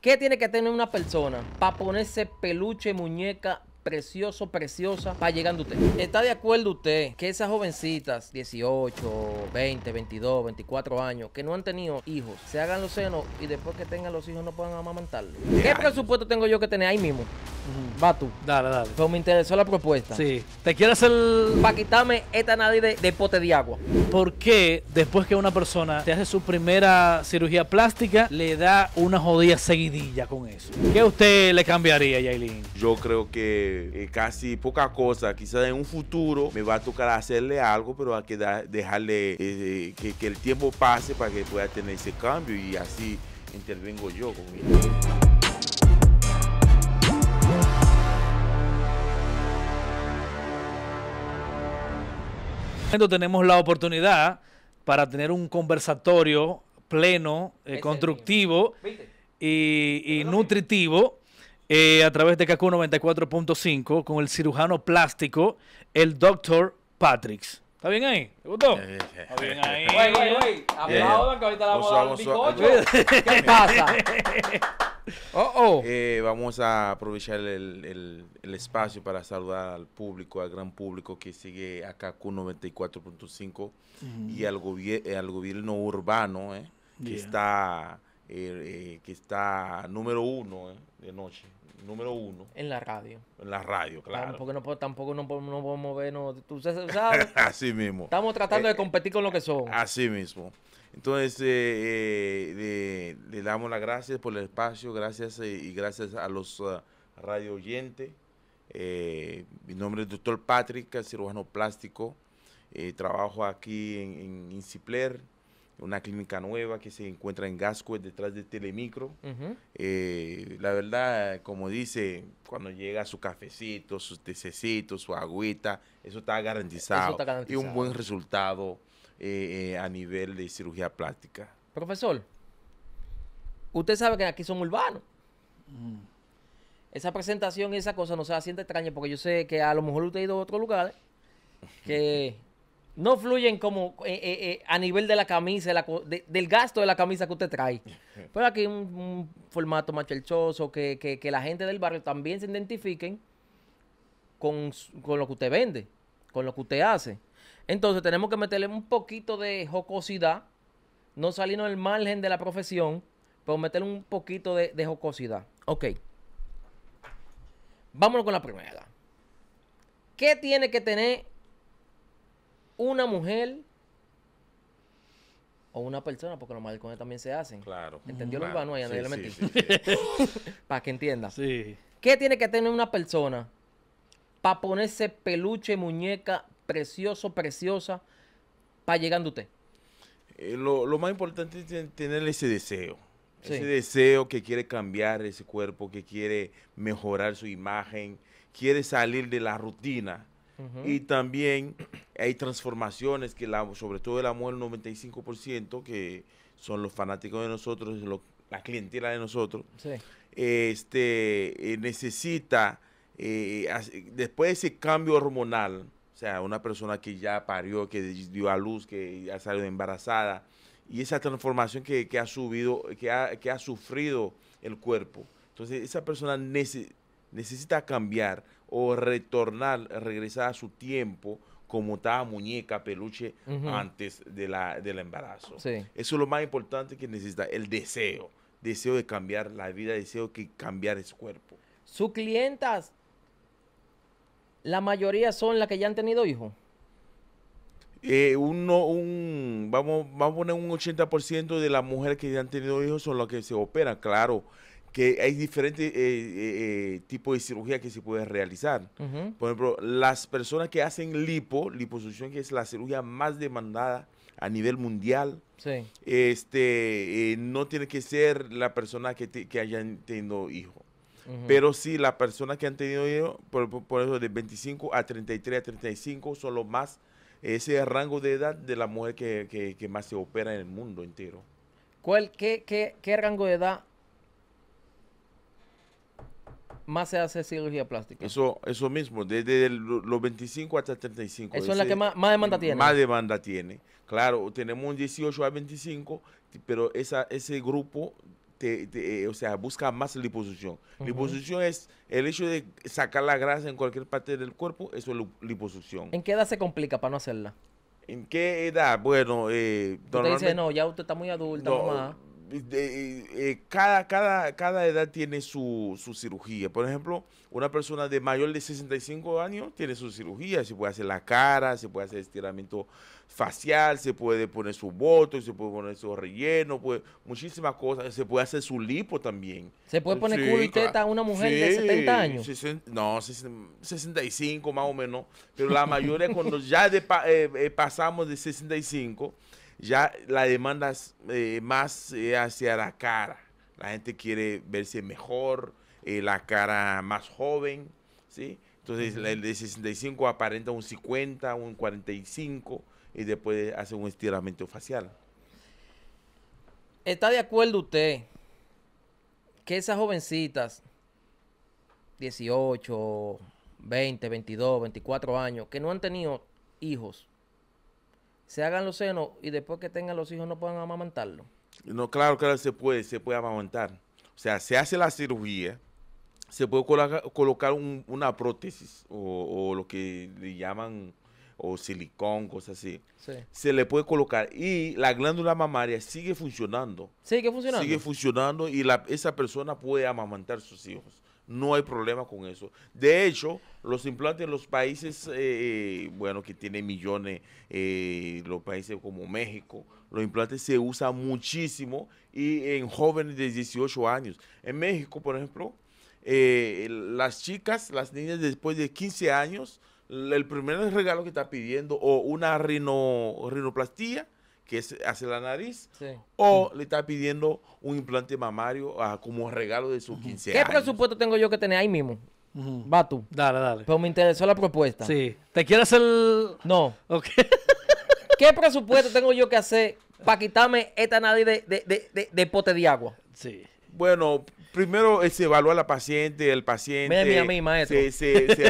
¿Qué tiene que tener una persona para ponerse peluche, muñeca precioso, preciosa, va llegando usted. ¿Está de acuerdo usted que esas jovencitas, 18, 20, 22, 24 años, que no han tenido hijos, se hagan los senos y después que tengan los hijos no puedan amamantarlos? ¿Qué presupuesto tengo yo que tener ahí mismo? Va tú. Dale, dale. Pero pues me interesó la propuesta. Sí. ¿Te quieres hacer Para quitarme esta nadie de, pote de agua. ¿Por qué después que una persona te hace su primera cirugía plástica, le da una jodida seguidilla con eso? ¿Qué usted le cambiaría, Yailin? Yo creo que eh, casi poca cosa. Quizás en un futuro me va a tocar hacerle algo, pero hay que dejarle eh, que, el tiempo pase para que pueda tener ese cambio y así intervengo yo con él. tenemos la oportunidad para tener un conversatorio pleno, eh, constructivo y nutritivo eh, a través de CACU 94.5 con el cirujano plástico, el doctor Patrick ¿Está bien ahí? ¿Te gustó? Está bien ahí. vamos a ¿Qué pasa? Oh, oh. Eh, vamos a aprovechar el, espacio para saludar al público, al gran público que sigue a KQ 94.5 y al, al gobierno urbano eh, que está eh, que está número uno eh, de noche, número uno. En la radio. En la radio, claro. porque no tampoco no, podemos vernos tú sabes. así mismo. Estamos tratando eh, de competir con lo que son Así mismo. Entonces, le, damos las gracias por el espacio, gracias y gracias a los ah, radio oyentes. mi nombre es doctor Patrick, cirujano plástico. trabajo aquí en Incipler, una clínica nueva que se encuentra en Gasco detrás de Telemicro. Eh, la verdad, como dice, cuando llega su cafecito, sus tececitos, su agüita, eso está garantizado. Y un buen resultado eh, eh, a nivel de cirugía plástica. Profesor, usted sabe que aquí son urbanos. Mm. Esa presentación y esa cosa no se la siente extraña porque yo sé que a lo mejor usted ha ido a otros lugares que... no fluyen como eh, eh, eh, a nivel de la camisa, del gasto de la camisa que usted trae. Pero aquí un, formato más que, la gente del barrio también se identifiquen con, lo que usted vende, con lo que usted hace. Entonces tenemos que meterle un poquito de jocosidad, no salirnos del margen de la profesión, pero meterle un poquito de, de jocosidad. Ok. Vámonos con la primera. ¿Qué tiene que tener una mujer o una persona, porque los maricones también se hacen. Claro. ¿Entendió lo para que entienda. Sí. ¿Qué tiene que tener una persona para ponerse peluche, muñeca, precioso, preciosa, para llegando usted? Eh, lo, más importante es tener ese deseo. Ese deseo que quiere cambiar ese cuerpo, que quiere mejorar su imagen, quiere salir de la rutina. Y también hay transformaciones que la, sobre todo el amor, el 95%, que son los fanáticos de nosotros, la clientela de nosotros, este, eh, necesita, eh, después de ese cambio hormonal, o sea, una persona que ya parió, que dio a luz, que ya salió embarazada, y esa transformación que, ha subido, que ha, sufrido el cuerpo. Entonces, esa persona necesita cambiar o retornar, regresar a su tiempo, como estaba muñeca, peluche, antes de la, del embarazo. Eso es lo más importante que necesita, el deseo. Deseo de cambiar la vida, deseo que cambiar su cuerpo. Sus clientas, la mayoría son las que ya han tenido hijos. Eh, vamos, vamos a poner un 80% de las mujeres que ya han tenido hijos son las que se operan, claro que hay diferentes eh, eh, eh, tipos de cirugía que se puede realizar. Por ejemplo, las personas que hacen lipo, liposucción, que es la cirugía más demandada a nivel mundial, este, no tiene que ser la persona que, haya tenido hijo, Pero sí, las personas que han tenido hijos, por, por, eso de 25 a 33 a 35 son los más, ese rango de edad de la mujer que, más se opera en el mundo entero. ¿Cuál, qué rango de edad más se hace cirugía plástica. Eso, eso mismo, desde los 25 hasta 35. Eso es la que más, demanda tiene. Más demanda tiene. Claro, tenemos un 18 a 25, pero esa, ese grupo te, eh, o sea, busca más liposucción. Liposucción es el hecho de sacar la grasa en cualquier parte del cuerpo, eso es liposucción. ¿En qué edad se complica para no hacerla? ¿En qué edad? Bueno, eh, dice, no, ya usted está muy adulta, mamá. Eh, eh, cada, cada, cada edad tiene su, su, cirugía. Por ejemplo, una persona de mayor de 65 años tiene su cirugía. Se puede hacer la cara, se puede hacer estiramiento facial, se puede poner su voto, se puede poner su relleno, puede, muchísimas cosas. Se puede hacer su lipo también. Se puede poner sí, y teta a una mujer de 70 años. no, 65 más o menos. Pero la mayoría cuando ya eh, eh, pasamos de 65 ya la demanda es eh, más eh, hacia la cara. La gente quiere verse mejor, eh, la cara más joven, ¿sí? Entonces el de 65 aparenta un 50, un 45 y después hace un estiramiento facial. ¿Está de acuerdo usted que esas jovencitas, 18, 20, 22, 24 años, que no han tenido hijos, se hagan los senos y después que tengan los hijos no puedan amamantarlo? No, claro, claro, se puede, se puede amamantar. O sea, se hace la cirugía, se puede colocar una prótesis o, lo que le llaman o silicón, cosas así. Se le puede colocar y la glándula mamaria sigue funcionando. Sigue funcionando. Sigue funcionando y esa persona puede amamantar sus hijos no hay problema con eso. De hecho, los implantes en los países, eh, eh, bueno, que tienen millones, eh, los países como México, los implantes se usan muchísimo y en jóvenes de 18 años. En México, por ejemplo, las chicas, las niñas después de 15 años, el primer regalo que está pidiendo o una rinoplastía, que es la nariz, o le está pidiendo un implante mamario ah, como regalo de sus 15 años. ¿Qué presupuesto tengo yo que tener ahí mismo? Va tú. Dale, dale. Pero me interesó la propuesta. Sí. ¿Te quieres el...? No. ¿Qué presupuesto tengo yo que hacer para quitarme esta nariz de, de, pote de agua? Sí. Bueno, primero eh, se evalúa la paciente, el paciente. Se,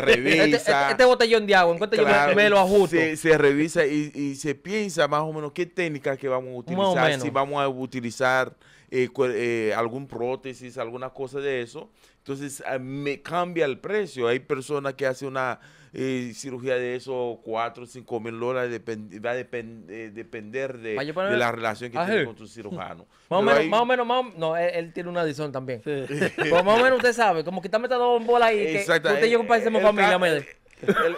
revisa. Este, este, botellón de agua, en cuanto yo me, lo ajusto. Se, revisa y, se piensa más o menos qué técnicas que vamos a utilizar, si vamos a utilizar eh, eh, algún prótesis, alguna cosa de eso. Entonces, ah, me cambia el precio. Hay personas que hacen una y cirugía de esos 4 o 5 mil dólares, va a eh, depender de, de, la relación que ah, tiene con tu cirujano. Más o, menos, más no, él, tiene una adición también. Pues más o menos usted sabe, como que está metido en bola ahí, Exacto. usted y yo compartimos familia,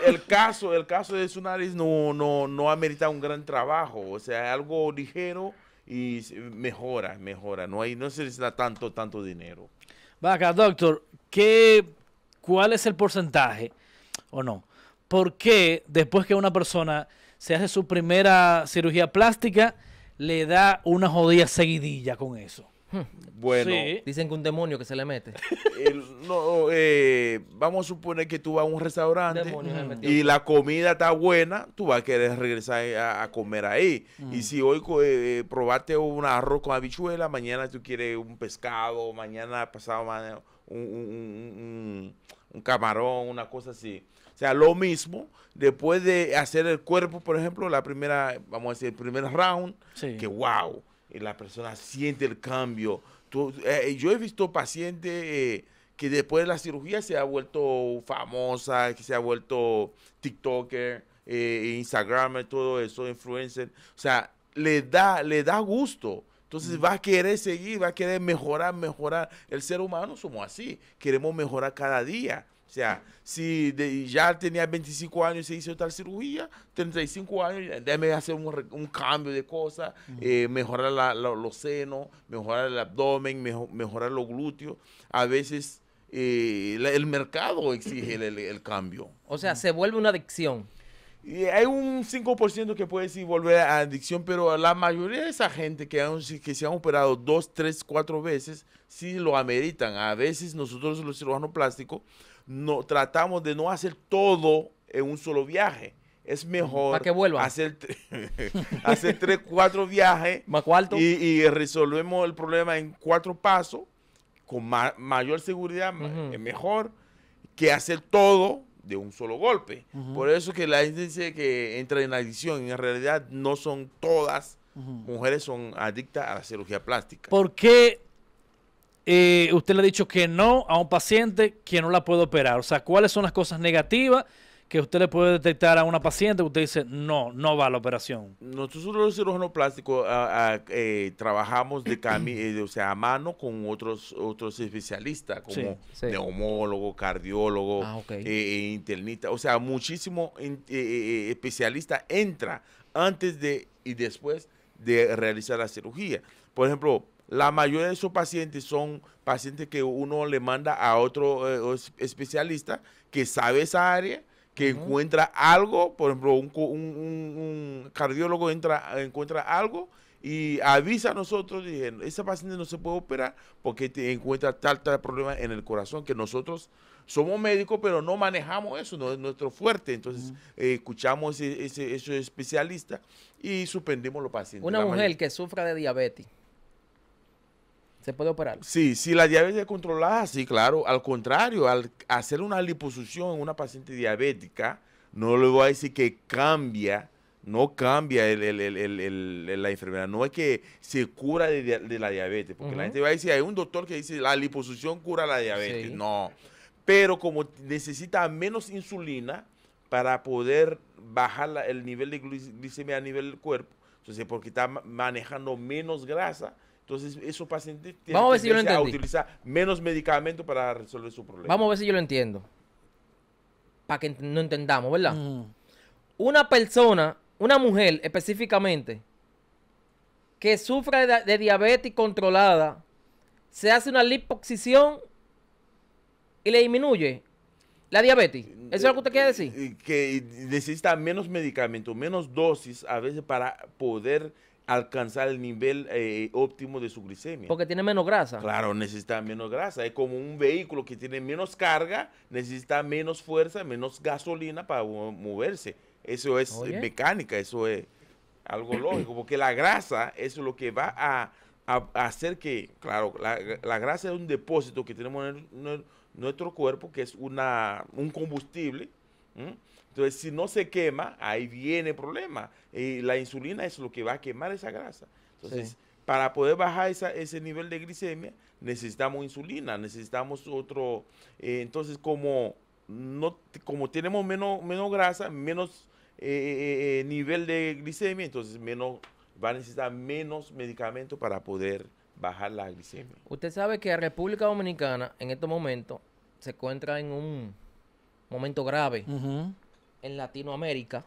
el, caso, el caso de su nariz no, no, no amerita un gran trabajo, o sea, es algo ligero y mejora, mejora. No hay, no se necesita tanto, tanto dinero. Vaca, doctor, ¿qué, ¿cuál es el porcentaje o no. ¿Por qué después que una persona se hace su primera cirugía plástica, le da una jodida seguidilla con eso? Hmm. Bueno, dicen que un demonio que se le mete. no, eh, vamos a suponer que tú vas a un restaurante y la comida está buena, tú vas a querer regresar a, comer ahí. Y mm. si hoy eh, eh, probaste un arroz con habichuela, mañana tú quieres un pescado, mañana pasado mañana, un, un, camarón, una cosa así sea, lo mismo, después de hacer el cuerpo, por ejemplo, la primera, vamos a decir, el primer round, que wow, la persona siente el cambio. Eh, yo he visto pacientes eh, que después de la cirugía se ha vuelto famosa, que se ha vuelto TikToker, eh, Instagram, todo eso, influencer. O sea, le da, le da gusto. Entonces mm. va a querer seguir, va a querer mejorar, mejorar. El ser humano somos así, queremos mejorar cada día. O sea, si ya tenía 25 años y se hizo tal cirugía, 35 años, déjame hacer un, cambio de cosas, eh, mejorar los senos, mejorar el abdomen, mejorar los glúteos. A veces eh, el mercado exige el, cambio. O sea, se vuelve una adicción. hay un 5% que puede decir volver a adicción, pero la mayoría de esa gente que, se ha operado dos, tres, cuatro veces, sí lo ameritan. A veces nosotros los cirujanos plásticos tratamos de no hacer todo en un solo viaje. Es mejor hacer, hacer tres, cuatro viajes ¿Más cuarto? Y, resolvemos el problema en cuatro pasos con mayor seguridad, es mejor que hacer todo de un solo golpe. Por eso que la gente dice que entra en la adicción, en realidad no son todas mujeres son adictas a la cirugía plástica. ¿Por qué eh, usted le ha dicho que no a un paciente que no la puede operar. O sea, ¿cuáles son las cosas negativas que usted le puede detectar a una paciente que usted dice, no, no va a la operación? Nosotros los cirujanos plásticos eh, trabajamos de camino, eh, o sea, a mano con otros, otros especialistas, como neumólogo, cardiólogo, ah, internista. O sea, muchísimo especialista entra antes de y después de realizar la cirugía. Por ejemplo, la mayoría de esos pacientes son pacientes que uno le manda a otro eh, especialista que sabe esa área, que encuentra algo, por ejemplo, un, cardiólogo entra, encuentra algo y avisa a nosotros, diciendo ese paciente no se puede operar porque te encuentra tal, tal problema en el corazón que nosotros somos médicos, pero no manejamos eso, no es nuestro fuerte. Entonces, eh, escuchamos ese, ese, especialista y suspendimos los pacientes. Una mujer que sufra de diabetes ¿Se puede operar? Sí, si la diabetes es controlada, sí, claro. Al contrario, al hacer una liposucción en una paciente diabética, no le voy a decir que cambia, no cambia la enfermedad. No es que se cura de, la diabetes, porque la gente va a decir, hay un doctor que dice, la liposucción cura la diabetes. No. Pero como necesita menos insulina para poder bajar el nivel de glicemia a nivel del cuerpo, entonces porque está manejando menos grasa, entonces, esos pacientes tienen Vamos a, utilizar menos medicamentos para resolver su problema. Vamos a ver si yo lo entiendo. Para que no entendamos, ¿verdad? Mm. Una persona, una mujer específicamente, que sufre de, diabetes controlada, se hace una lipoxisión y le disminuye la diabetes. ¿Eso es lo que usted quiere decir? Eh, que necesita menos medicamentos, menos dosis a veces para poder alcanzar el nivel eh, óptimo de su glicemia. Porque tiene menos grasa. Claro, necesita menos grasa. Es como un vehículo que tiene menos carga, necesita menos fuerza, menos gasolina para moverse. Eso es eh, mecánica, eso es algo lógico, porque la grasa es lo que va a, hacer que, claro, la, grasa es un depósito que tenemos en, nuestro cuerpo, que es una, un combustible entonces, si no se quema, ahí viene el problema. y la insulina es lo que va a quemar esa grasa. Entonces, para poder bajar ese nivel de glicemia, necesitamos insulina, necesitamos otro... Eh, entonces, como, no, como tenemos menos, menos grasa, menos eh, eh, nivel de glicemia, entonces menos, va a necesitar menos medicamento para poder bajar la glicemia. Usted sabe que la República Dominicana en este momento se encuentra en un momento grave en Latinoamérica,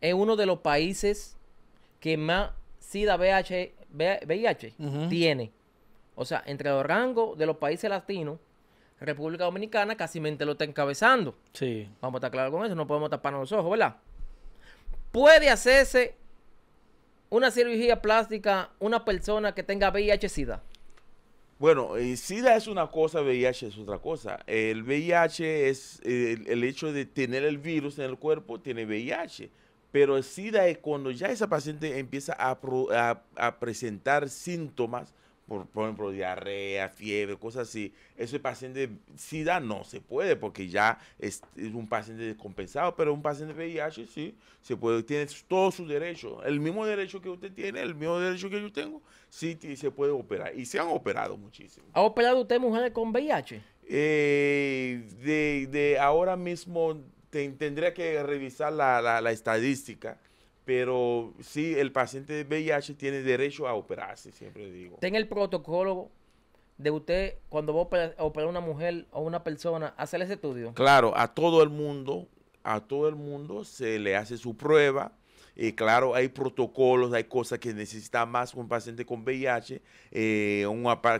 es uno de los países que más SIDA VIH, tiene. O sea, entre los rangos de los países latinos, República Dominicana casi mente lo está encabezando. Sí. Vamos a estar claros con eso, no podemos taparnos los ojos, ¿verdad? Puede hacerse una cirugía plástica una persona que tenga VIH-Sida. Bueno, eh, SIDA es una cosa, VIH es otra cosa. El VIH es el, hecho de tener el virus en el cuerpo, tiene VIH. Pero el SIDA es eh, cuando ya esa paciente empieza a presentar síntomas por, ejemplo, diarrea, fiebre, cosas así. Ese paciente SIDA no se puede porque ya es, un paciente descompensado, pero un paciente VIH sí, se puede, tiene todos sus derechos. El mismo derecho que usted tiene, el mismo derecho que yo tengo, sí se puede operar. Y se han operado muchísimo. ¿Ha operado usted mujeres con VIH? Eh, de, de, ahora mismo te, tendría que revisar la, la, la estadística pero sí, el paciente de VIH tiene derecho a operarse, siempre digo. Ten el protocolo de usted cuando va a operar, a una mujer o una persona, hacer ese estudio. Claro, a todo el mundo, a todo el mundo se le hace su prueba. y claro, hay protocolos, hay cosas que necesita más un paciente con VIH. Eh,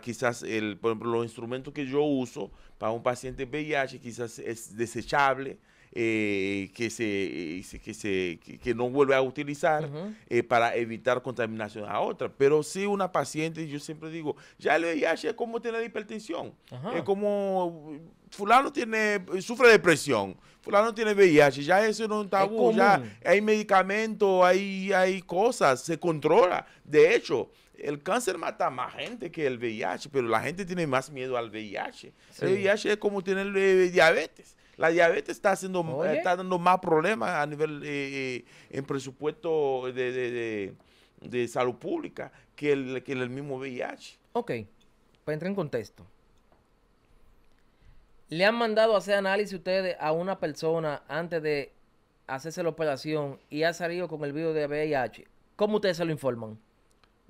quizás, el, por ejemplo, los instrumentos que yo uso para un paciente VIH quizás es desechable eh, que, se, que, se, no vuelve a utilizar eh, para evitar contaminación a otra. Pero si una paciente, yo siempre digo, ya el VIH es como tener hipertensión, es como fulano tiene, sufre depresión, fulano tiene VIH, ya eso no está tabú, hay medicamentos, hay, cosas, se controla. De hecho, el cáncer mata más gente que el VIH, pero la gente tiene más miedo al VIH. El VIH es como tener eh, diabetes la diabetes está haciendo está dando más problemas a nivel eh, eh, en presupuesto de, de, de, salud pública que el, que el mismo VIH. Ok, para entrar en contexto. ¿Le han mandado a hacer análisis ustedes a una persona antes de hacerse la operación y ha salido con el virus de VIH? ¿Cómo ustedes se lo informan?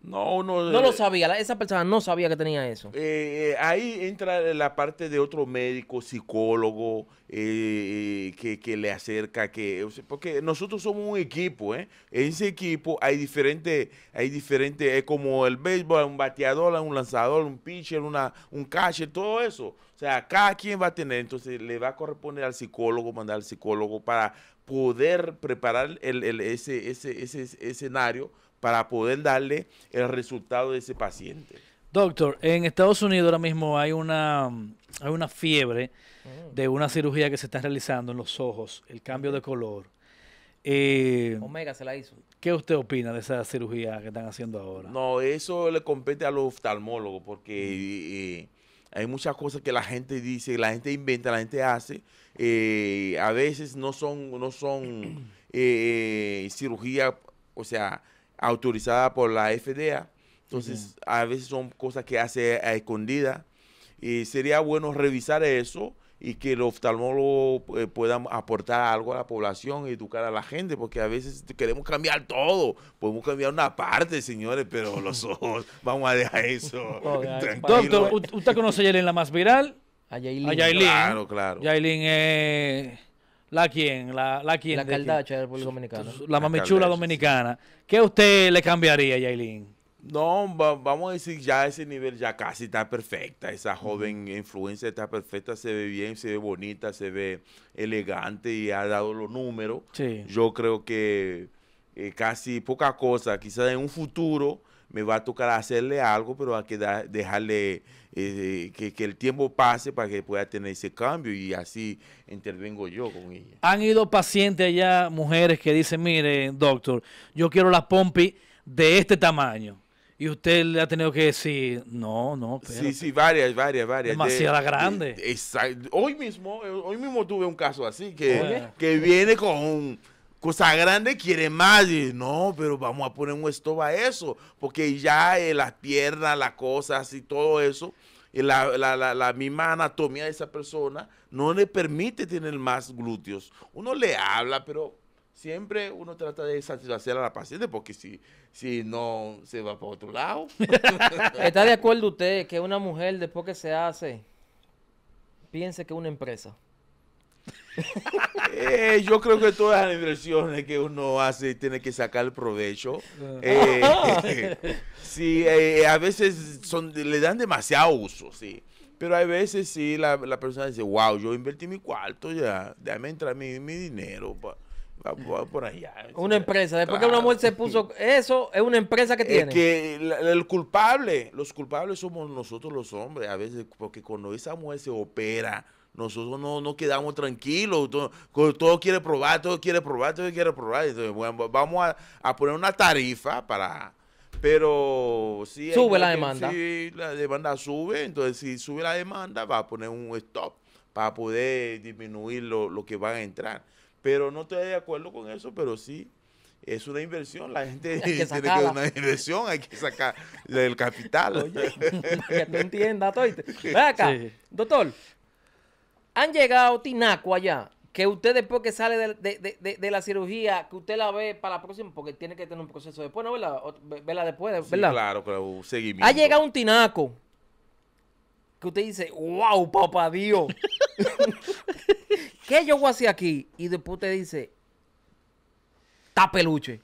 No, no lo sabía, esa persona no sabía que tenía eso. Eh, eh, ahí entra la parte de otro médico, psicólogo, eh, que, le acerca, que porque nosotros somos un equipo, ¿eh? En ese equipo hay diferente hay diferentes, es como el béisbol, un bateador, un lanzador, un pitcher, una, un catcher, todo eso. O sea, cada quien va a tener, entonces le va a corresponder al psicólogo, mandar al psicólogo para poder preparar el, el ese, ese, ese escenario para poder darle el resultado de ese paciente. Doctor, en Estados Unidos ahora mismo hay una, una fiebre mm. de una cirugía que se está realizando en los ojos, el cambio de color. Eh, Omega se la hizo. ¿Qué usted opina de esa cirugía que están haciendo ahora? No, eso le compete a los oftalmólogos porque eh, hay muchas cosas que la gente dice, la gente inventa, la gente hace. Eh, a veces no son, no son cirugía, o sea, autorizada por la FDA. Entonces, a veces son cosas que hace a escondida. Y sería bueno revisar eso y que los oftalmólogo eh, puedan aportar algo a la población, y educar a la gente, porque a veces queremos cambiar todo, podemos cambiar una parte, señores, pero los ojos, vamos a dejar eso. Doctor, ¿usted conoce a Yelena la más viral? A Yailin. A Claro, claro. es... La quién? la, la La caldacha del República dominicano. La mamichula dominicana. ¿Qué a usted le cambiaría, Yailin? No, vamos a decir ya ese nivel ya casi está perfecta. Esa joven influencia está perfecta, se ve bien, se ve bonita, se ve elegante y ha dado los números. Yo creo que eh, casi poca cosa, quizás en un futuro me va a tocar hacerle algo, pero hay que dejarle eh, que, el tiempo pase para que pueda tener ese cambio y así intervengo yo con ella. Han ido pacientes allá, mujeres que dicen, mire, doctor, yo quiero la pompi de este tamaño. Y usted le ha tenido que decir, no, no. sí, sí, varias, varias, varias. Demasiada grande. hoy mismo, hoy mismo tuve un caso así, que, que viene con cosa grande quiere más. Y, no, pero vamos a poner un stop a eso, porque ya eh, las piernas, las cosas y todo eso, eh, la, misma anatomía de esa persona no le permite tener más glúteos. Uno le habla, pero siempre uno trata de satisfacer a la paciente, porque si, si no, se va para otro lado. ¿Está de acuerdo usted que una mujer después que se hace, piense que es una empresa? Eh, yo creo que todas las inversiones que uno hace tiene que sacar el provecho. Ah. Eh, eh, a veces son, le dan demasiado uso, sí. Pero a veces sí, la, persona dice, wow, yo invertí mi cuarto ya, déjame entra mi, mi dinero. Pa. por allá. Una empresa. Después que una mujer se puso eso, es una empresa que tiene. que el, culpable, los culpables somos nosotros los hombres, a veces, porque cuando esa mujer se opera nosotros no, nos quedamos tranquilos, todo, quiere probar, todo quiere probar, todo quiere probar. Entonces, bueno, vamos a, poner una tarifa para... Pero si Sube la demanda. Sí, la demanda sube, entonces si sube la demanda va a poner un stop para poder disminuir lo, que va a entrar. Pero no estoy de acuerdo con eso, pero sí es una inversión, la gente tiene que una inversión, hay que sacar el capital. Oye, que entienda, entiendas, acá, doctor, han llegado tinaco allá, que usted después que sale de, la cirugía, que usted la ve para la próxima, porque tiene que tener un proceso después, ¿no? ¿Verdad? Después, ¿verdad? Sí, claro, pero seguimiento. Ha llegado un tinaco que usted dice, wow, papá Dios, ¿qué yo voy a aquí? Y después usted dice, tapeluche.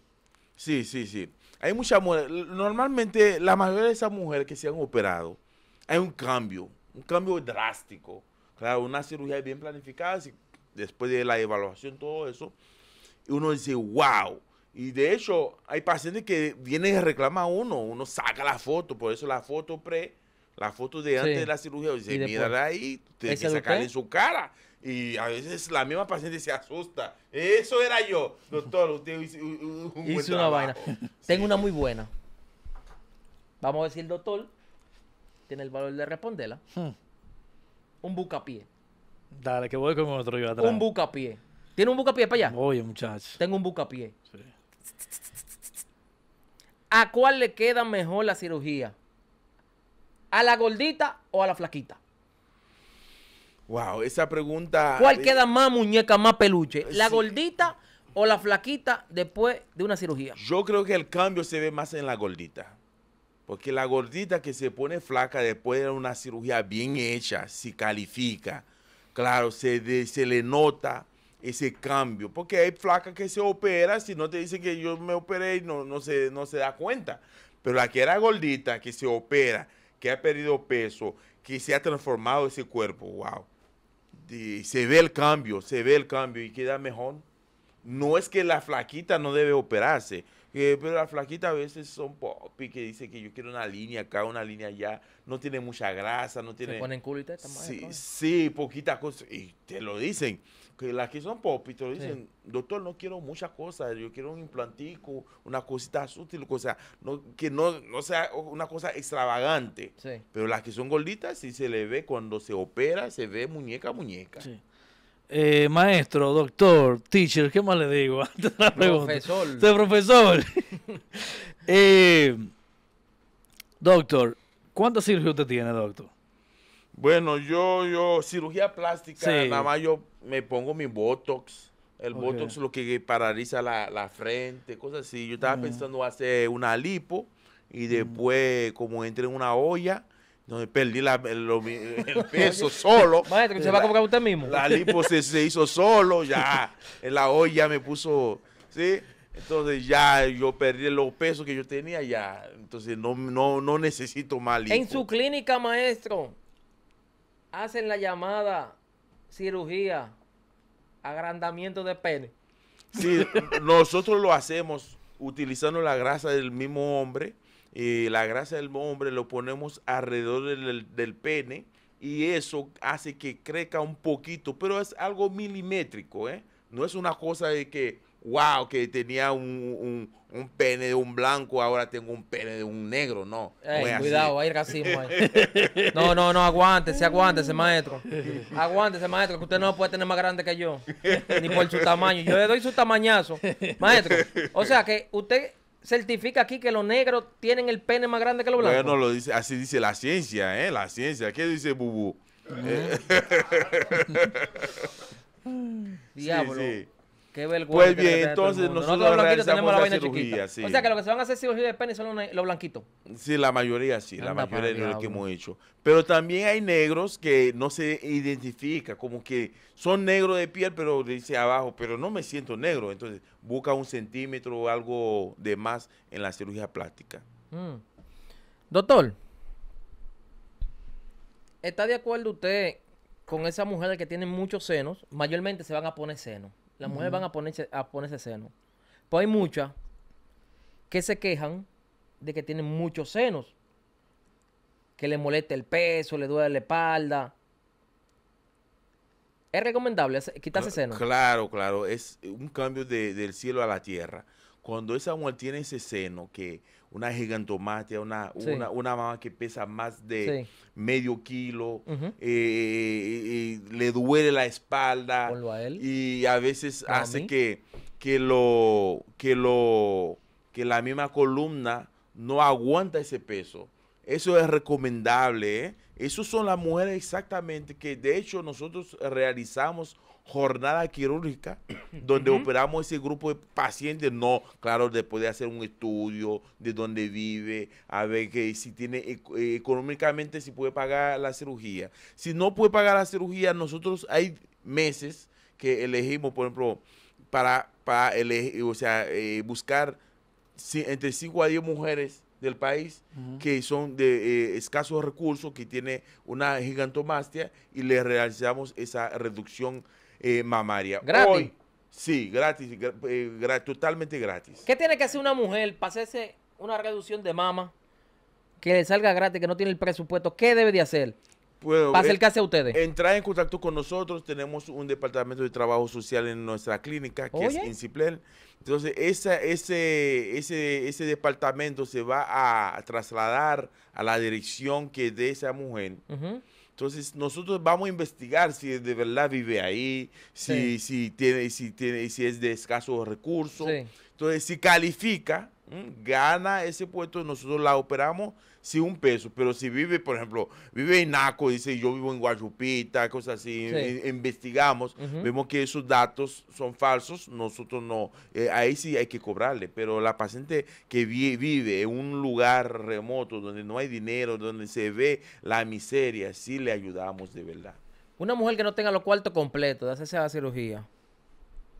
Sí, sí, sí. Hay muchas mujeres, normalmente la mayoría de esas mujeres que se han operado, hay un cambio, un cambio drástico Claro, una cirugía bien planificada, después de la evaluación, todo eso, uno dice, wow. Y de hecho, hay pacientes que vienen y reclaman a uno, uno saca la foto, por eso la foto pre, la foto de antes de la cirugía, dice, mírala ahí, te que sacarle en su cara. Y a veces la misma paciente se asusta. Eso era yo, doctor, usted hizo, una vaina. Tengo una muy buena. Vamos a decir, doctor, tiene el valor de responderla. Hmm un bucapié. Dale, que voy con otro yo atrás. Un bucapié. ¿Tiene un bucapié para allá? Oye, muchacho. Tengo un bucapié. Sí. ¿A cuál le queda mejor la cirugía? ¿A la gordita o a la flaquita? Wow, esa pregunta. ¿Cuál queda más muñeca, más peluche? Eh, ¿La gordita o la flaquita después de una cirugía? Yo creo que el cambio se ve más en la gordita. Porque la gordita que se pone flaca después de una cirugía bien hecha, si califica, claro, se, le nota ese cambio. Porque hay flacas que se opera, si no te dicen que yo me operé, no, no, se, no se da cuenta. Pero la que era gordita, que se opera, que ha perdido peso, que se ha transformado ese cuerpo, wow. se ve el cambio, se ve el cambio y queda mejor. No es que la flaquita no debe operarse, pero las flaquitas a veces son y que dice que yo quiero una línea acá, una línea allá. No tiene mucha grasa, no tiene. Se ponen culitas Sí, sí, poquitas cosas. Y te lo dicen. Que las que son poppy te lo dicen, doctor, no quiero muchas cosas. Yo quiero un implantico, una cosita sutil, o sea, no, que no, no sea una cosa extravagante. Pero las que son gorditas, sí se le ve cuando se opera, se ve muñeca a muñeca. Sí. Eh, maestro, doctor, teacher, ¿qué más le digo? profesor. Este profesor. Eh, doctor, ¿cuánta cirugía usted tiene, doctor? Bueno, yo, yo, cirugía plástica, nada más yo me pongo mi Botox. El Botox Botox lo que paraliza la, frente, cosas así. Yo estaba mm. pensando hacer una lipo y mm. después como entre en una olla perdí el, peso solo. Maestro, ¿se va a comprar usted mismo? La lipo se, hizo solo, ya. En la olla me puso, ¿sí? Entonces ya yo perdí los pesos que yo tenía, ya. Entonces no, no, no necesito más lipo. En su clínica, maestro, hacen la llamada cirugía, agrandamiento de pene. Sí, nosotros lo hacemos utilizando la grasa del mismo hombre y la grasa del hombre lo ponemos alrededor del, pene y eso hace que crezca un poquito, pero es algo milimétrico, ¿eh? No es una cosa de que, wow, que tenía un, pene de un blanco, ahora tengo un pene de un negro, no. Eh, cuidado, hay racismo ahí. No, no, no, aguántese, aguántese, maestro. Aguántese, maestro, que usted no puede tener más grande que yo, ni por su tamaño. Yo le doy su tamañazo, maestro. O sea que usted certifica aquí que los negros tienen el pene más grande que los blancos? Bueno, lo dice, así dice la ciencia, ¿eh? La ciencia. ¿Qué dice Bubú? Eh. Diablo. sí. Qué vergüenza. Pues bien, entonces nosotros, tenemos la vaina cirugía, O sea que lo que se van a hacer cirugía de pene son los blanquitos. Sí, la mayoría sí, la mayoría de lo que hemos hecho. Pero también hay negros que no se identifica, como que son negros de piel, pero dice abajo, pero no me siento negro. Entonces busca un centímetro o algo de más en la cirugía plástica. Mm. Doctor, ¿está de acuerdo usted con esa mujer que tiene muchos senos? Mayormente se van a poner senos. Las mujeres van a ponerse, a ponerse seno. Pues hay muchas que se quejan de que tienen muchos senos. Que le molesta el peso, le duele la espalda. ¿Es recomendable quitarse senos? Claro, claro. Es un cambio de, del cielo a la tierra cuando esa mujer tiene ese seno, que una gigantomastia, una, una, mamá que pesa más de medio kilo, eh, le duele la espalda, y a veces hace que, que, lo, que, lo, que la misma columna no aguanta ese peso. Eso es recomendable. ¿eh? Esos Esas son las mujeres exactamente que de hecho nosotros realizamos jornada quirúrgica donde operamos ese grupo de pacientes. No, claro, después de hacer un estudio de dónde vive, a ver que si tiene e, eh, económicamente, si puede pagar la cirugía. Si no puede pagar la cirugía, nosotros hay meses que elegimos, por ejemplo, para, para o sea, eh, buscar entre 5 a 10 mujeres del país que son de eh, escasos recursos, que tiene una gigantomastia y le realizamos esa reducción eh, mamaria. ¿Gratis? sí, gratis, eh, totalmente gratis. ¿Qué tiene que hacer una mujer para hacerse una reducción de mama que le salga gratis, que no tiene el presupuesto? ¿Qué debe de hacer? Bueno, para acercarse eh, a ustedes. Entrar en contacto con nosotros. Tenemos un departamento de trabajo social en nuestra clínica, que es Inciplen. Entonces, ese, ese, departamento se va a trasladar a la dirección que de esa mujer. Entonces nosotros vamos a investigar si de verdad vive ahí, si, si, tiene, si, tiene, si es de escasos recursos. Entonces si califica, mm, gana ese puesto, nosotros la operamos sí un peso, pero si vive, por ejemplo, vive en Naco, dice yo vivo en Guayupita, cosas así, investigamos, vemos que esos datos son falsos, nosotros no, eh, ahí sí hay que cobrarle, pero la paciente que vive en un lugar remoto donde no hay dinero, donde se ve la miseria, sí le ayudamos de verdad. Una mujer que no tenga los cuartos completos de hacerse la cirugía,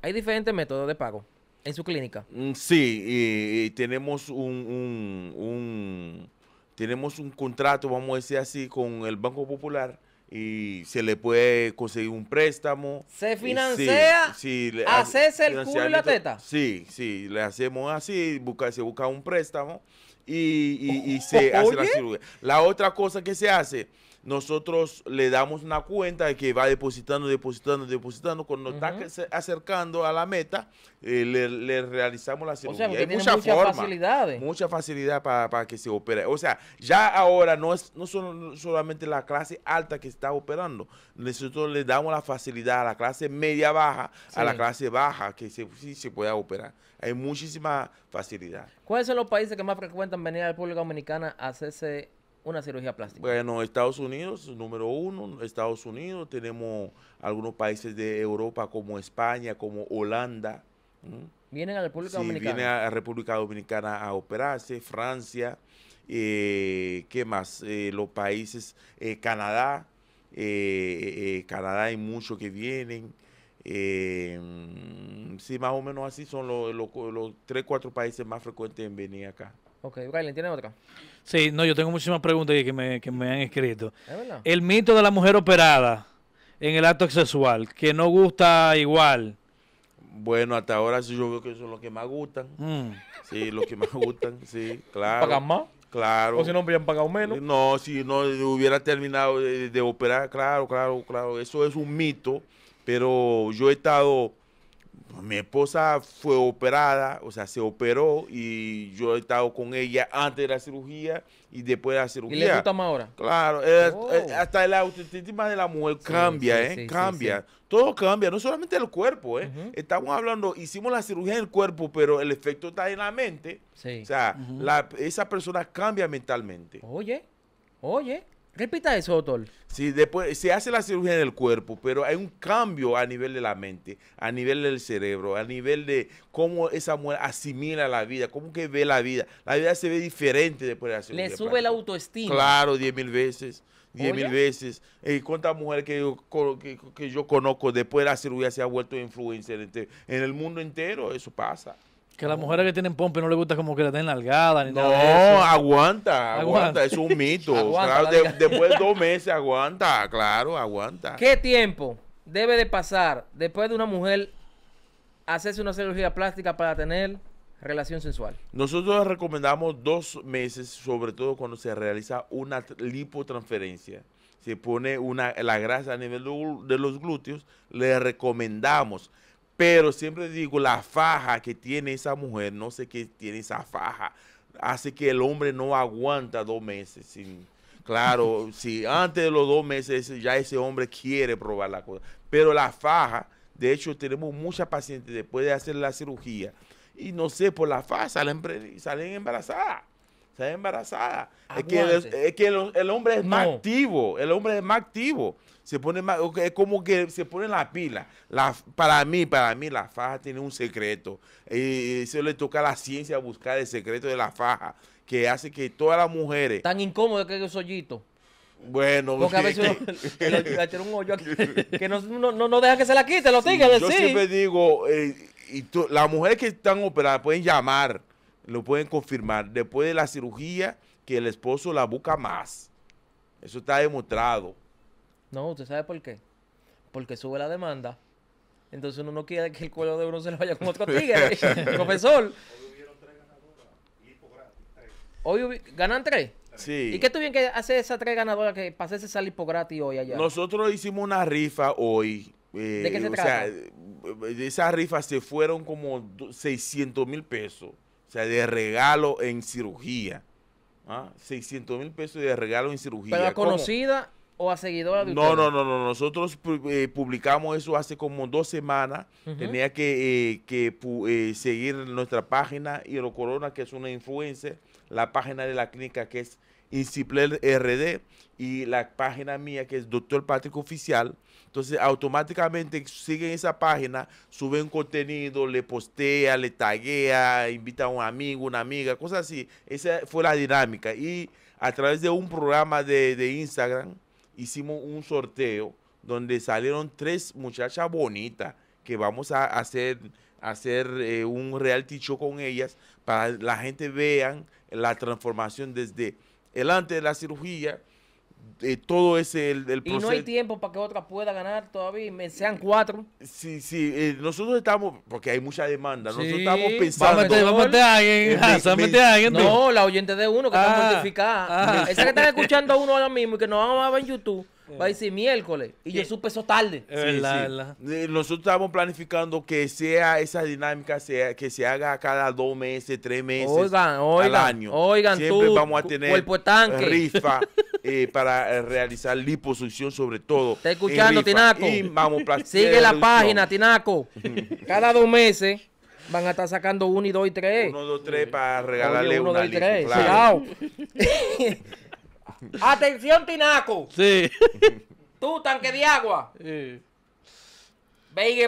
hay diferentes métodos de pago. ¿En su clínica? Mm, sí, tenemos un tenemos un contrato, vamos a decir así, con el Banco Popular y se le puede conseguir un préstamo. ¿Se financia? Sí, el culo y la teta? Sí, sí, le hacemos así, se busca un préstamo y, y, se hace la cirugía. La otra cosa que se hace nosotros le damos una cuenta de que va depositando, depositando, depositando. Cuando está acercando a la meta, eh, le, realizamos la cirugía. O sea, Hay mucha muchas Mucha facilidad para, que se opere. O sea, ya ahora no es no son solamente la clase alta que está operando. Nosotros le damos la facilidad a la clase media-baja, a la clase baja, que sí se pueda operar. Hay muchísima facilidad. ¿Cuáles son los países que más frecuentan venir a la República Dominicana a hacerse una cirugía plástica? Bueno, Estados Unidos, número uno, Estados Unidos, tenemos algunos países de Europa como España, como Holanda. Vienen a República sí, Dominicana. Vienen a República Dominicana a operarse, Francia, eh, ¿qué más? Eh, los países, eh, Canadá, Canadá hay muchos que vienen. Mm, sí, más o menos así son los, los, los tres, cuatro países más frecuentes en venir acá. Ok, Brian, ¿tiene otra? Sí, no, yo tengo muchísimas preguntas que me, que me han escrito. ¿Es verdad? El mito de la mujer operada en el acto sexual, que no gusta igual. Bueno, hasta ahora sí yo veo que son los que más gustan. Mm. Sí, los que más gustan, sí, claro. ¿Pagan más? Claro. ¿O si no hubieran pagado menos? No, si no hubiera terminado de operar, claro, claro, claro. Eso es un mito, pero yo he estado pues, mi esposa fue operada, o sea, se operó y yo he estado con ella antes de la cirugía y después de la cirugía. ¿Y le gusta más ahora? Claro, oh. hasta la autoestima de la mujer cambia, ¿eh? cambia. Todo cambia, no solamente el cuerpo, ¿eh? Estamos hablando, hicimos la cirugía en el cuerpo, pero el efecto está en la mente. O sea, esa persona cambia mentalmente. Oye, oye. Repita eso, doctor. Sí, después se hace la cirugía en el cuerpo, pero hay un cambio a nivel de la mente, a nivel del cerebro, a nivel de cómo esa mujer asimila la vida, cómo que ve la vida. La vida se ve diferente después de la cirugía. Le sube la autoestima. Claro, diez mil veces. 10 mil veces. Y eh, ¿Cuántas mujeres que que, que, yo conozco después de la cirugía se ha vuelto influencer en el mundo entero? Eso pasa. Que a las mujeres que tienen pompe no les gusta como que la den nalgada ni no, No, aguanta, aguanta, es un mito. después de dos meses aguanta, claro, aguanta. ¿Qué tiempo debe de pasar después de una mujer hacerse una cirugía plástica para tener relación sensual? Nosotros recomendamos dos meses, sobre todo cuando se realiza una lipotransferencia. Se pone una, la grasa a nivel de los glúteos, le recomendamos pero siempre digo, la faja que tiene esa mujer, no sé qué tiene esa faja, hace que el hombre no aguanta dos meses Claro, si antes de los dos meses ya ese hombre quiere probar la cosa. Pero la faja, de hecho, tenemos muchas pacientes después de hacer la cirugía y no sé, por la faja salen, salen embarazadas. Salen embarazadas. Es que, el, hombre es más activo. El hombre es más activo se pone es como que se pone la pila. La, para mí, para mí la faja tiene un secreto. y se le toca a la ciencia buscar el secreto de la faja, que hace que todas las mujeres... Tan incómodo que es hoyito. Bueno, porque a veces que, un hoyo aquí, que no, no, no, deja que se la quite, lo decir Yo siempre digo, eh, y las mujeres que están operadas pueden llamar, lo pueden confirmar, después de la cirugía, que el esposo la busca más. Eso está demostrado. No, ¿usted sabe por qué? Porque sube la demanda. Entonces uno no quiere que el cuello de bronce se vaya con otro tigre. Profesor. Hoy hubieron tres ganadoras. Y tres. Hoy ganan tres. Sí. ¿Y qué tuvieron que hacer esas tres ganadoras que pasé ese salipo gratis hoy allá? Nosotros hicimos una rifa hoy. Eh, ¿De qué se o trata? de esas rifas se fueron como 600 mil pesos. O sea, de regalo en cirugía. ¿Ah? 600 mil pesos de regalo en cirugía. Pero la conocida o a seguidores de no, No, no, no, nosotros eh, publicamos eso hace como dos semanas. Tenía que, eh, que eh, seguir nuestra página Hiro Corona, que es una influencer, la página de la clínica que es Incipler RD y la página mía que es Doctor Patrick Oficial. Entonces, automáticamente siguen esa página, suben contenido, le postea, le taguea, invita a un amigo, una amiga, cosas así. Esa fue la dinámica. Y a través de un programa de, de Instagram, hicimos un sorteo donde salieron tres muchachas bonitas que vamos a hacer, hacer eh, un real ticho con ellas para la gente vean la transformación desde el antes de la cirugía eh, todo ese el, proceso. Y no hay tiempo para que otra pueda ganar todavía, sean cuatro. Sí, sí, eh, nosotros estamos, porque hay mucha demanda, nosotros estamos pensando. vamos a meter, a alguien, eh, vamos a meter a alguien. No, la oyente de uno que está ah, mortificada. Ah. Esa que están escuchando a uno ahora mismo y que nos va a ver en YouTube. Va a decir miércoles. Y yo supe eso tarde. Sí, verdad, sí. Nosotros estamos planificando que sea esa dinámica, sea, que se haga cada dos meses, tres meses. Al año. Oigan, Siempre vamos a tener rifa Eh, para eh, realizar liposucción sobre todo. Está escuchando, Tinaco. Sigue la página, Tinaco. Cada dos meses van a estar sacando uno y dos y tres. Uno, dos, tres para regalarle uno, dos y tres. Claro. Atención, Tinaco. Sí. Tú, tanque de agua. Ve y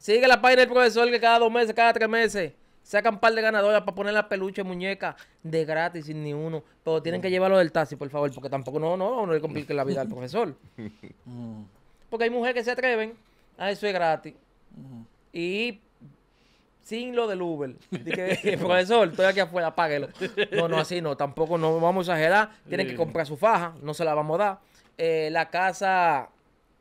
Sigue la página del profesor que cada dos meses, cada tres meses Sacan par de ganadoras para poner la peluche, muñeca, de gratis, sin ni uno. Pero tienen que mm. llevarlo del taxi, por favor, porque tampoco no, no, no le compliquen la vida al profesor. Mm. Porque hay mujeres que se atreven a ah, eso es gratis. Mm. Y sin lo del Uber. profesor, estoy aquí afuera, páguelo. No, no, así no, tampoco no vamos a exagerar. Tienen que comprar su faja, no se la vamos a dar. Eh, la casa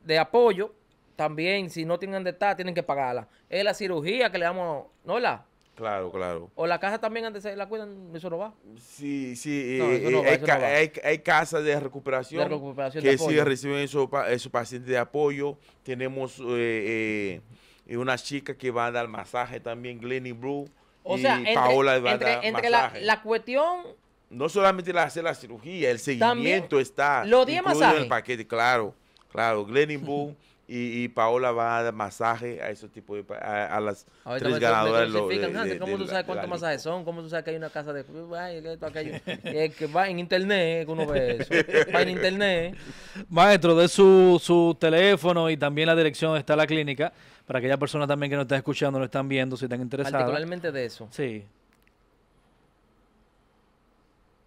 de apoyo, también, si no tienen de estar, tienen que pagarla. Es la cirugía que le damos, ¿no? La, Claro, claro. O la casa también antes la cuidan, eso no va. Sí, sí. hay, casas de recuperación, que sí reciben esos, pacientes de apoyo. Tenemos eh, eh, una chica que va a dar masaje también, Glenny Blue. O y sea, entre, Paola va entre, entre La, la, cuestión... No solamente la, hacer la cirugía, el seguimiento está Lo incluido en el paquete, claro. Claro, Glenny Blue y, y, Paola va a dar masaje a esos tipos de a, las Ahorita tres ganadoras lo, de, ¿Cómo tú sabes cuántos masajes son? ¿Cómo tú sabes que hay una casa de aquello? es que va en internet, uno ve eso. Va en internet. Maestro, de su, su teléfono y también la dirección está la clínica. Para aquellas personas también que nos están escuchando, nos están viendo, si están interesadas. Particularmente de eso. Sí.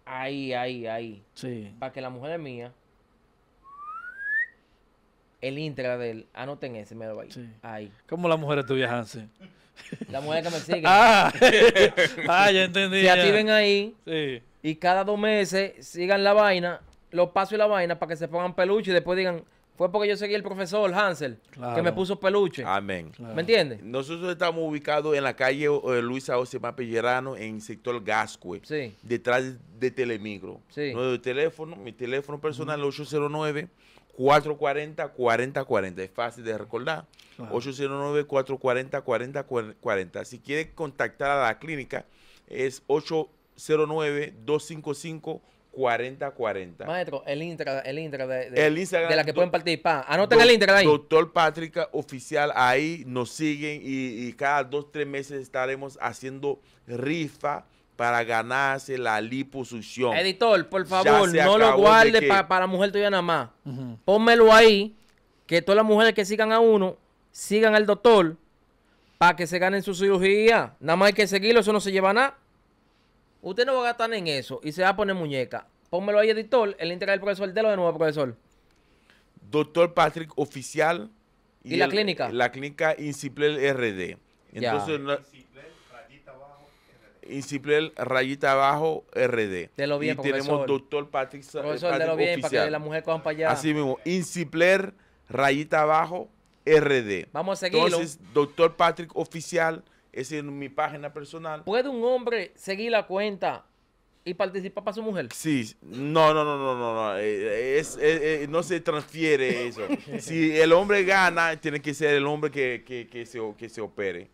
Ahí, ahí, ahí. Sí. Para que la mujer mía el íntegra de él, anoten ese, me lo ahí. ahí. ¿Cómo la mujer tú viajan La La que me sigue. Ah, ah, ya entendí. Se activen ahí. Y cada dos meses sigan la vaina, los pasos y la vaina para que se pongan peluche y después digan, fue porque yo seguí el profesor Hansel, que me puso peluche. Amén. ¿Me entiendes? Nosotros estamos ubicados en la calle eh, Luisa Oce Mapillerano, en sector Gascue, detrás de Telemigro. Sí. teléfono, mi teléfono personal, el 809. 440-4040. Es fácil de recordar. 809-440-4040. Si quiere contactar a la clínica, es 809-255. 4040. Maestro, el Instagram, el Intra de, de la que pueden participar. Anoten el Instagram ahí. Doctor Patrick Oficial, ahí nos siguen y, y cada dos, tres meses estaremos haciendo rifa para ganarse la liposucción. Editor, por favor, no lo guarde para mujer tuya nada más. Uh ahí, que todas las mujeres que sigan a uno, sigan al doctor para que se ganen su cirugía. Nada más hay que seguirlo, eso no se lleva nada. Usted no va a gastar en eso y se va a poner muñeca. Pónmelo ahí, editor, el integral del profesor. Delo de nuevo, profesor. Doctor Patrick Oficial. ¿Y, la clínica? La clínica Incipler RD. Entonces, Incipler rayita abajo RD. De lo bien, y tenemos doctor Patrick, profesor, de lo bien, para que la mujer coja para allá. Así mismo, Incipler rayita abajo RD. Vamos a seguirlo. Entonces, doctor Patrick oficial, es en mi página personal. ¿Puede un hombre seguir la cuenta y participar para su mujer? Sí, no, no, no, no, no, no. Eh, eh, eh, no se transfiere eso. si el hombre gana, tiene que ser el hombre que, se, que se opere.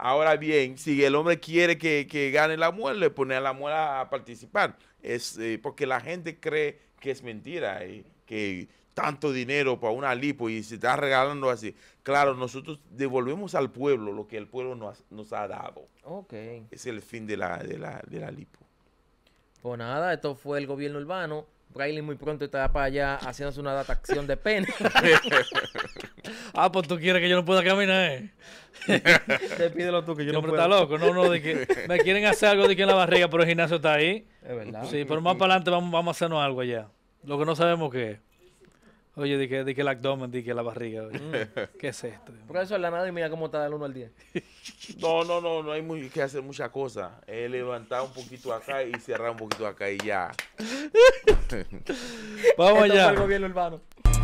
Ahora bien, si el hombre quiere que, gane la muela, le pone a la muela a participar. Es eh, porque la gente cree que es mentira, eh, que tanto dinero para una lipo y se está regalando así. Claro, nosotros devolvemos al pueblo lo que el pueblo nos, ha dado. Ok. Es el fin de la, de la, lipo. Pues nada, esto fue el gobierno urbano. Braille muy pronto está para allá haciéndose una adaptación de pena. Ah, pues tú quieres que yo no pueda caminar. Eh. Te pídelo tú que yo no puedo. está loco, no, no, de que me quieren hacer algo de que en la barriga, pero el gimnasio está ahí. Es verdad. Sí, pero más para adelante vamos, a hacernos algo allá. Lo que no sabemos qué es. Oye, dije, que, que el abdomen, di que la barriga. Mm. ¿Qué es esto? es la nada y mira cómo está del 1 al 10. No, no, no, no hay que hacer muchas cosas. Es levantar un poquito acá y cerrar un poquito acá y ya. Vamos allá. fue gobierno urbano.